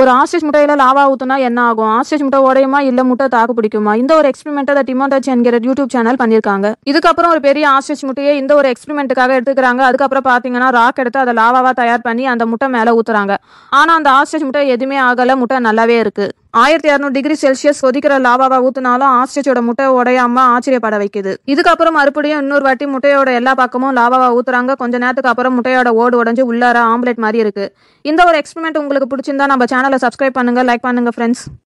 ஒரு ஆஸ்டேஜ் முட்டையில் லாவா ஊத்துனா என்ன ஆகும் ஆஸ்டேஜ் முட்டை உடையுமா இல்ல முட்டை தாக்கு பிடிக்குமா இந்த ஒரு எக்ஸ்பெரிமெண்ட்டை த டிமோடச் என்கிற யூடியூப் சேனல் பண்ணியிருக்காங்க இதுக்கப்புறம் ஒரு பெரிய ஆஸ்டேஜ் முட்டையை இந்த ஒரு எக்ஸ்பெரிமெண்ட்டுக்காக எடுத்துக்கிறாங்க அதுக்கப்புறம் பாத்தீங்கன்னா ராக் எடுத்து அதை லாவாவா தயார் பண்ணி அந்த முட்டை மேல ஊத்துறாங்க ஆனா அந்த ஆஸ்டேஜ் முட்டை எதுவுமே ஆகல முட்டை நல்லாவே இருக்கு ஆயிரத்தி இரநூறு டிகிரி செல்சியஸ் கொதிக்கிற லாவாவை ஊத்துனாலும் ஆஸ்ட்ரிச்சோட முட்டை உடையாம ஆச்சரியப்பட வைக்குது இதுக்கப்புறம் மறுபடியும் இன்னொரு வாட்டி முட்டையோட எல்லா பக்கமும் லாவாவை ஊத்துறாங்க கொஞ்ச நேரத்துக்கு அப்புறம் முட்டையோட ஓடு உடஞ்சு உள்ளார ஆம்லெட் மாதிரி இருக்கு இந்த ஒரு எக்ஸ்பெரிமெண்ட் உங்களுக்கு பிடிச்சிருந்தா நம்ம சேனலை சப்ஸ்கிரைப் பண்ணுங்க லைக் பண்ணுங்க ஃப்ரெண்ட்ஸ்